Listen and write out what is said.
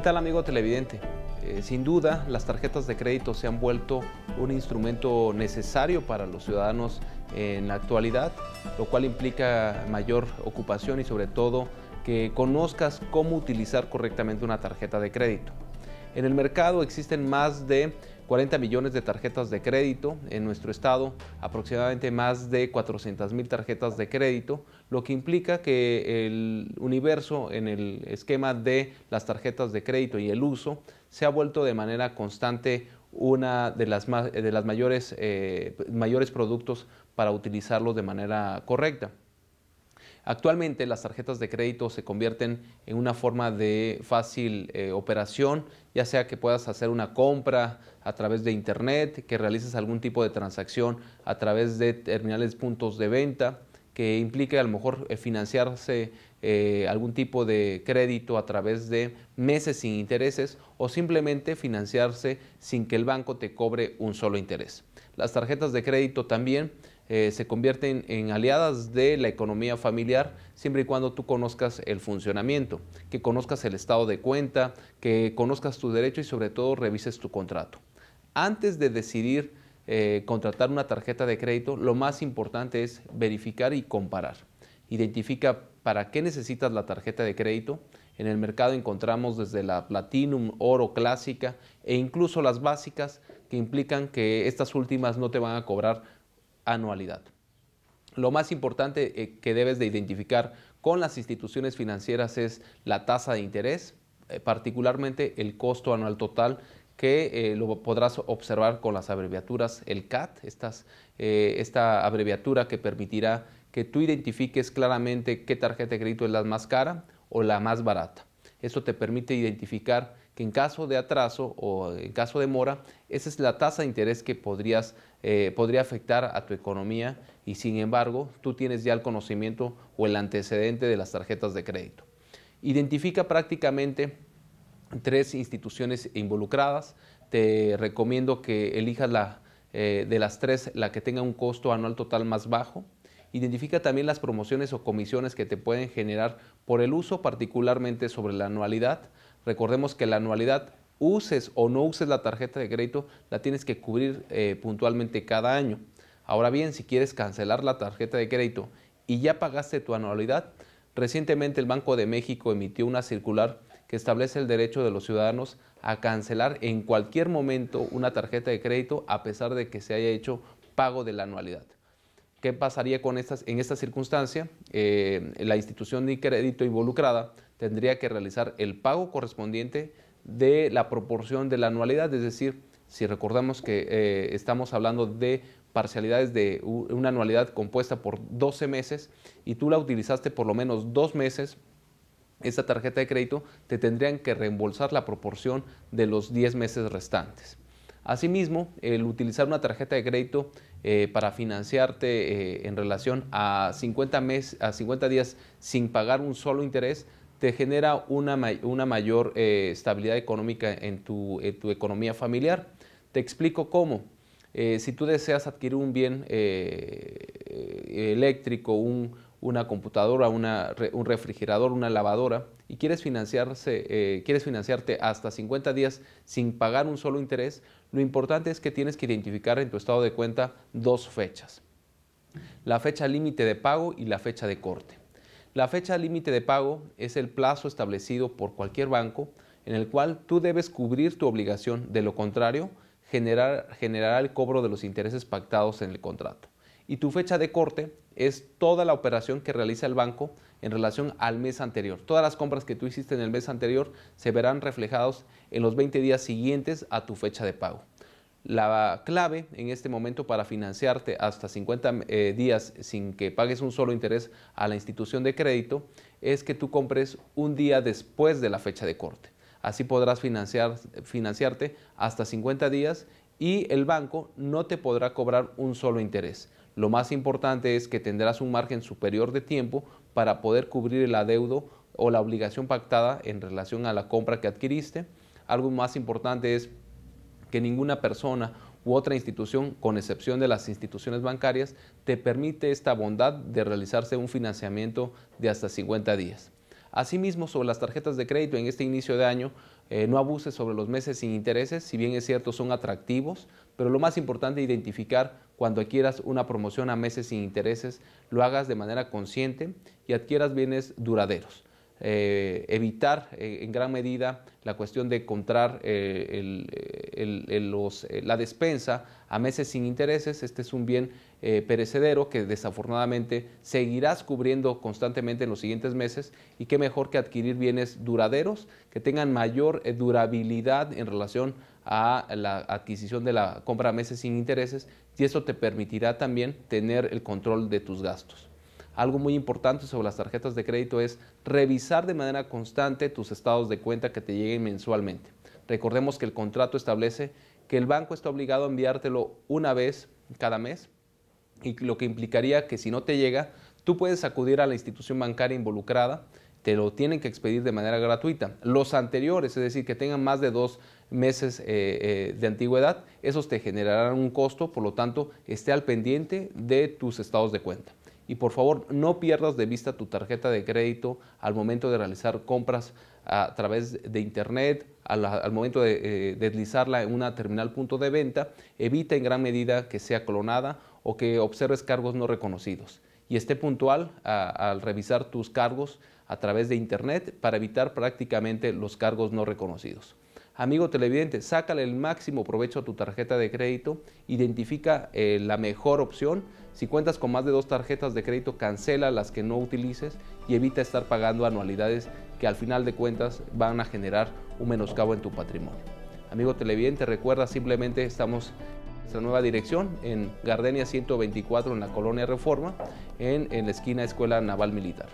¿Qué tal amigo televidente? Eh, sin duda, las tarjetas de crédito se han vuelto un instrumento necesario para los ciudadanos en la actualidad, lo cual implica mayor ocupación y sobre todo que conozcas cómo utilizar correctamente una tarjeta de crédito. En el mercado existen más de 40 millones de tarjetas de crédito en nuestro estado, aproximadamente más de 400 mil tarjetas de crédito, lo que implica que el universo en el esquema de las tarjetas de crédito y el uso se ha vuelto de manera constante una de las, de las mayores, eh, mayores productos para utilizarlos de manera correcta. Actualmente las tarjetas de crédito se convierten en una forma de fácil eh, operación, ya sea que puedas hacer una compra a través de Internet, que realices algún tipo de transacción a través de terminales puntos de venta, que implique a lo mejor eh, financiarse eh, algún tipo de crédito a través de meses sin intereses o simplemente financiarse sin que el banco te cobre un solo interés. Las tarjetas de crédito también eh, se convierten en aliadas de la economía familiar siempre y cuando tú conozcas el funcionamiento, que conozcas el estado de cuenta, que conozcas tu derecho y sobre todo revises tu contrato. Antes de decidir eh, contratar una tarjeta de crédito, lo más importante es verificar y comparar. Identifica para qué necesitas la tarjeta de crédito. En el mercado encontramos desde la Platinum, Oro, Clásica e incluso las básicas que implican que estas últimas no te van a cobrar anualidad. Lo más importante eh, que debes de identificar con las instituciones financieras es la tasa de interés, eh, particularmente el costo anual total que eh, lo podrás observar con las abreviaturas, el CAT, esta abreviatura que permitirá que tú identifiques claramente qué tarjeta de crédito es la más cara o la más barata. Eso te permite identificar que en caso de atraso o en caso de mora, esa es la tasa de interés que podrías eh, podría afectar a tu economía y sin embargo tú tienes ya el conocimiento o el antecedente de las tarjetas de crédito. Identifica prácticamente tres instituciones involucradas. Te recomiendo que elijas la, eh, de las tres la que tenga un costo anual total más bajo. Identifica también las promociones o comisiones que te pueden generar por el uso, particularmente sobre la anualidad. Recordemos que la anualidad uses o no uses la tarjeta de crédito, la tienes que cubrir eh, puntualmente cada año. Ahora bien, si quieres cancelar la tarjeta de crédito y ya pagaste tu anualidad, recientemente el Banco de México emitió una circular que establece el derecho de los ciudadanos a cancelar en cualquier momento una tarjeta de crédito a pesar de que se haya hecho pago de la anualidad. ¿Qué pasaría con estas, en esta circunstancia? Eh, la institución de crédito involucrada tendría que realizar el pago correspondiente de la proporción de la anualidad, es decir, si recordamos que eh, estamos hablando de parcialidades de una anualidad compuesta por 12 meses y tú la utilizaste por lo menos dos meses, esa tarjeta de crédito te tendrían que reembolsar la proporción de los 10 meses restantes. Asimismo, el utilizar una tarjeta de crédito eh, para financiarte eh, en relación a 50, a 50 días sin pagar un solo interés te genera una, una mayor eh, estabilidad económica en tu, economía familiar. Te explico cómo. Eh, si tú deseas adquirir un bien eh, eléctrico, una computadora, un refrigerador, una lavadora, y quieres, financiarse, quieres financiarte hasta 50 días sin pagar un solo interés, lo importante es que tienes que identificar en tu estado de cuenta dos fechas. La fecha límite de pago y la fecha de corte. La fecha límite de pago es el plazo establecido por cualquier banco en el cual tú debes cubrir tu obligación, de lo contrario, generar, generará el cobro de los intereses pactados en el contrato. Y tu fecha de corte es toda la operación que realiza el banco en relación al mes anterior. Todas las compras que tú hiciste en el mes anterior se verán reflejados en los 20 días siguientes a tu fecha de pago. La clave en este momento para financiarte hasta 50 eh, días sin que pagues un solo interés a la institución de crédito es que tú compres un día después de la fecha de corte. Así podrás financiar, financiarte hasta 50 días y el banco no te podrá cobrar un solo interés. Lo más importante es que tendrás un margen superior de tiempo para poder cubrir el adeudo o la obligación pactada en relación a la compra que adquiriste. Algo más importante es que ninguna persona u otra institución, con excepción de las instituciones bancarias, te permite esta bondad de realizarse un financiamiento de hasta 50 días. Asimismo, sobre las tarjetas de crédito en este inicio de año, eh, no abuses sobre los meses sin intereses, si bien es cierto son atractivos, pero lo más importante es identificar cuando adquieras una promoción a meses sin intereses, lo hagas de manera consciente y adquieras bienes duraderos. Eh, evitar eh, en gran medida la cuestión de comprar el, eh, la despensa a meses sin intereses. Este es un bien eh, perecedero que desafortunadamente seguirás cubriendo constantemente en los siguientes meses y qué mejor que adquirir bienes duraderos que tengan mayor eh, durabilidad en relación a la adquisición de la compra a meses sin intereses y eso te permitirá también tener el control de tus gastos. Algo muy importante sobre las tarjetas de crédito es revisar de manera constante tus estados de cuenta que te lleguen mensualmente. Recordemos que el contrato establece que el banco está obligado a enviártelo una vez cada mes y lo que implicaría que si no te llega, tú puedes acudir a la institución bancaria involucrada, te lo tienen que expedir de manera gratuita. Los anteriores, es decir, que tengan más de dos meses eh, eh, de antigüedad, esos te generarán un costo, por lo tanto, esté al pendiente de tus estados de cuenta y por favor no pierdas de vista tu tarjeta de crédito al momento de realizar compras a través de internet, al, momento de eh, deslizarla en una terminal punto de venta, evita en gran medida que sea clonada o que observes cargos no reconocidos y esté puntual al revisar tus cargos a través de internet para evitar prácticamente los cargos no reconocidos. Amigo televidente, sácale el máximo provecho a tu tarjeta de crédito, identifica eh, la mejor opción. Si cuentas con más de dos tarjetas de crédito, cancela las que no utilices y evita estar pagando anualidades que al final de cuentas van a generar un menoscabo en tu patrimonio. Amigo televidente, recuerda simplemente estamos en nuestra nueva dirección en Gardenia 124 en la colonia Reforma, en la esquina Escuela Naval Militar.